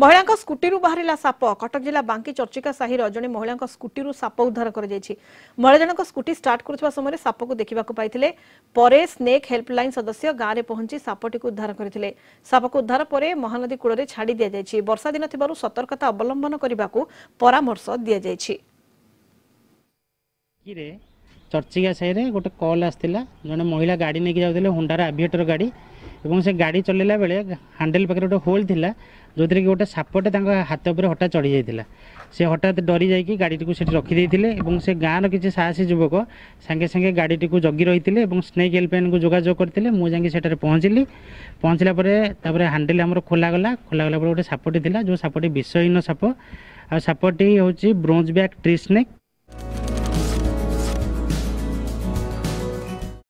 ମହିଳାଙ୍କ ସ୍କୁଟିରୁ ବାହାରିଲା ସାପ କଟକ ଜିଲ୍ଲା ବାଙ୍କି ଚର୍ଚିକା ସାହିର ଜଣେ ମହିଳାଙ୍କ ସ୍କୁଟିରୁ ସାପ ଉଦ୍ଧାର କରାଯାଇଛି ମହିଳା ଜଣଙ୍କ ସ୍କୁଟି ଷ୍ଟାର୍ଟ କରୁଥିବା ସମୟରେ ସାପକୁ ଦେଖିବାକୁ ପାଇଥିଲେ ପରେ ସ୍ନେକ୍ ହେଲ୍ପଲାଇନ୍ ସଦସ୍ୟ ଗାଁରେ ପହଞ୍ଚି ସାପଟିକୁ ଉଦ୍ଧାର କରିଥିଲେ ସାପକୁ ଉଦ୍ଧାର ପରେ ମହାନଦୀ କୂଳରେ ଛାଡ଼ି ଦିଆଯାଇଛି ବର୍ଷା ଦିନ ଥିବାରୁ ସତର୍କତା ଅବଲମ୍ବନ କରିବାକୁ ପରାମର୍ଶ ଦିଆଯାଇଛି ଚର୍ଚିକା ସାହିରେ ଗୋଟେ କଲ୍ ଆସିଥିଲା ଜଣେ ମହିଳା ଗାଡ଼ି ନେଇକି ଯାଉଥିଲେ ହୁଣ୍ଡାର ଆଭିଏଟର ଗାଡ଼ି এবং ସେ ଗାଡ଼ି ଚଲେଇଲା ବେଳେ ହ୍ୟାଣ୍ଡେଲ୍ ପାଖରେ ଗୋଟେ ହୋଲ୍ ଥିଲା ଯେଉଁଥିରେ କି ଗୋଟେ ସାପଟେ ତାଙ୍କ ହାତ ଉପରେ ହଠାତ୍ ଚଢ଼ିଯାଇଥିଲା ସେ ହଠାତ୍ ଡରି ଯାଇକି ଗାଡ଼ିଟିକୁ ସେଠି ରଖିଦେଇଥିଲେ ଏବଂ ସେ ଗାଁର କିଛି ସାହସୀ ଯୁବକ ସାଙ୍ଗେ ସାଙ୍ଗେ ଗାଡ଼ିଟିକୁ ଜଗି ରହିଥିଲେ ଏବଂ ସ୍ନେକ୍ ହେଲ୍ପଲାଇନ୍କୁ ଯୋଗାଯୋଗ କରିଥିଲେ ମୁଁ ଯାଇକି ସେଠାରେ ପହଞ୍ଚିଲି ପହଞ୍ଚିଲା ପରେ ତାପରେ ହ୍ୟାଣ୍ଡେଲ୍ ଆମର ଖୋଲାଗଲା ଖୋଲାଗଲା ପରେ ଗୋଟେ ସାପଟି ଥିଲା ଯେଉଁ ସାପଟି ବିଷହୀନ ସାପ ଆଉ ସାପଟି ହେଉଛି ବ୍ରୋଞ୍ଜ ବ୍ୟାକ୍ ଟ୍ରି ସ୍ନେକ୍